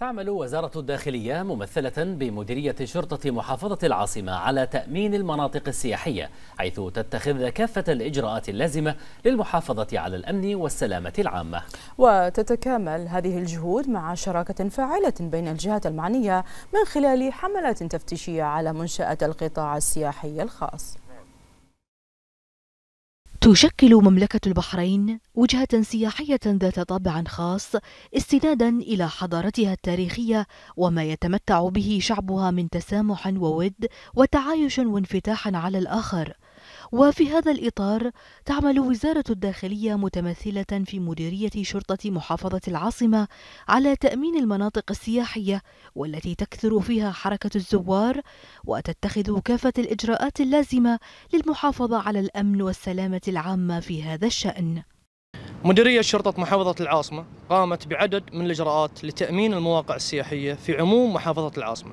تعمل وزارة الداخلية ممثلة بمديرية شرطة محافظة العاصمة على تأمين المناطق السياحية حيث تتخذ كافة الإجراءات اللازمة للمحافظة على الأمن والسلامة العامة وتتكامل هذه الجهود مع شراكة فاعلة بين الجهات المعنية من خلال حملات تفتيشية على منشأة القطاع السياحي الخاص تشكل مملكة البحرين وجهة سياحية ذات طابع خاص استنادا إلى حضارتها التاريخية وما يتمتع به شعبها من تسامح وود وتعايش وانفتاح على الآخر وفي هذا الإطار تعمل وزارة الداخلية متمثلة في مديرية شرطة محافظة العاصمة على تأمين المناطق السياحية والتي تكثر فيها حركة الزوار وتتخذ كافة الإجراءات اللازمة للمحافظة على الأمن والسلامة العامة في هذا الشأن. مديرية شرطة محافظة العاصمة قامت بعدد من الإجراءات لتأمين المواقع السياحية في عموم محافظة العاصمة.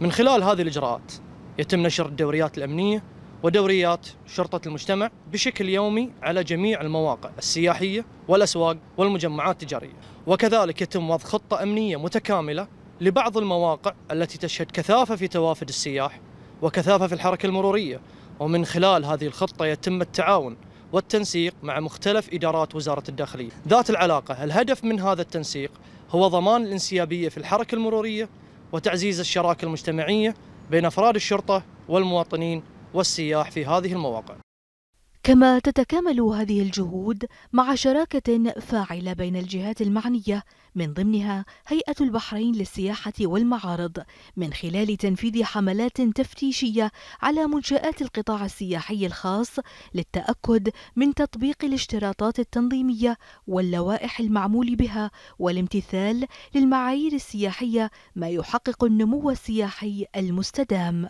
من خلال هذه الإجراءات يتم نشر الدوريات الأمنية ودوريات شرطة المجتمع بشكل يومي على جميع المواقع السياحية والأسواق والمجمعات التجارية وكذلك يتم وضع خطة أمنية متكاملة لبعض المواقع التي تشهد كثافة في توافد السياح وكثافة في الحركة المرورية ومن خلال هذه الخطة يتم التعاون والتنسيق مع مختلف إدارات وزارة الداخلية ذات العلاقة الهدف من هذا التنسيق هو ضمان الانسيابية في الحركة المرورية وتعزيز الشراكة المجتمعية بين أفراد الشرطة والمواطنين والسياح في هذه المواقع كما تتكامل هذه الجهود مع شراكة فاعلة بين الجهات المعنية من ضمنها هيئة البحرين للسياحة والمعارض من خلال تنفيذ حملات تفتيشية على منشآت القطاع السياحي الخاص للتأكد من تطبيق الاشتراطات التنظيمية واللوائح المعمول بها والامتثال للمعايير السياحية ما يحقق النمو السياحي المستدام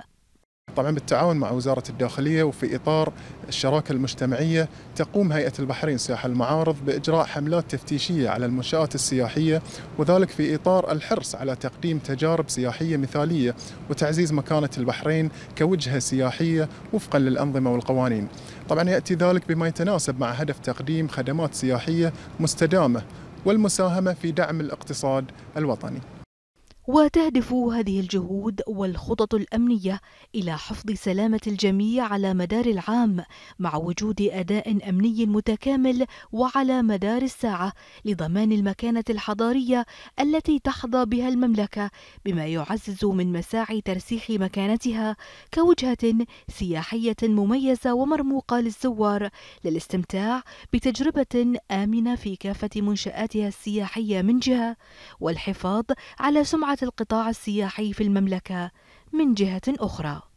طبعا بالتعاون مع وزارة الداخلية وفي إطار الشراكة المجتمعية تقوم هيئة البحرين سياحة المعارض بإجراء حملات تفتيشية على المنشآت السياحية وذلك في إطار الحرص على تقديم تجارب سياحية مثالية وتعزيز مكانة البحرين كوجهة سياحية وفقا للأنظمة والقوانين طبعا يأتي ذلك بما يتناسب مع هدف تقديم خدمات سياحية مستدامة والمساهمة في دعم الاقتصاد الوطني وتهدف هذه الجهود والخطط الامنيه الى حفظ سلامه الجميع على مدار العام مع وجود اداء امني متكامل وعلى مدار الساعه لضمان المكانه الحضاريه التي تحظى بها المملكه بما يعزز من مساعي ترسيخ مكانتها كوجهه سياحيه مميزه ومرموقه للزوار للاستمتاع بتجربه امنه في كافه منشاتها السياحيه من جهه والحفاظ على سمعه القطاع السياحي في المملكة من جهة أخرى